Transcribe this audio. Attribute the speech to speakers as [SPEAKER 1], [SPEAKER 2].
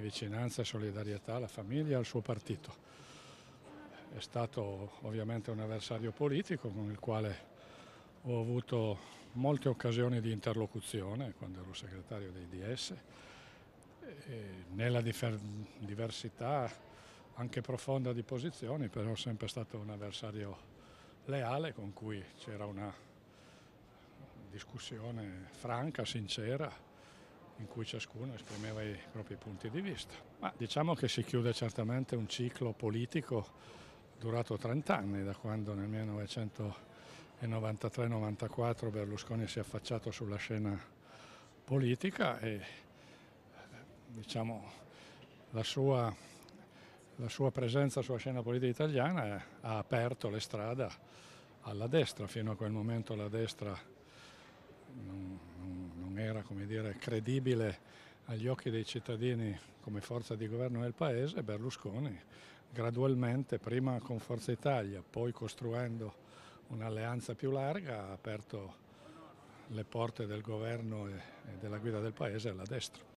[SPEAKER 1] vicinanza e solidarietà alla famiglia e al suo partito. È stato ovviamente un avversario politico con il quale ho avuto molte occasioni di interlocuzione quando ero segretario dei DS, nella diversità anche profonda di posizioni, però è sempre stato un avversario leale con cui c'era una discussione franca, sincera, in cui ciascuno esprimeva i propri punti di vista. Ma diciamo che si chiude certamente un ciclo politico durato 30 anni, da quando nel 1993-94 Berlusconi si è affacciato sulla scena politica e diciamo, la, sua, la sua presenza sulla scena politica italiana ha aperto le strade alla destra, fino a quel momento la destra come dire, credibile agli occhi dei cittadini come forza di governo del Paese, Berlusconi gradualmente, prima con Forza Italia, poi costruendo un'alleanza più larga, ha aperto le porte del governo e della guida del Paese alla destra.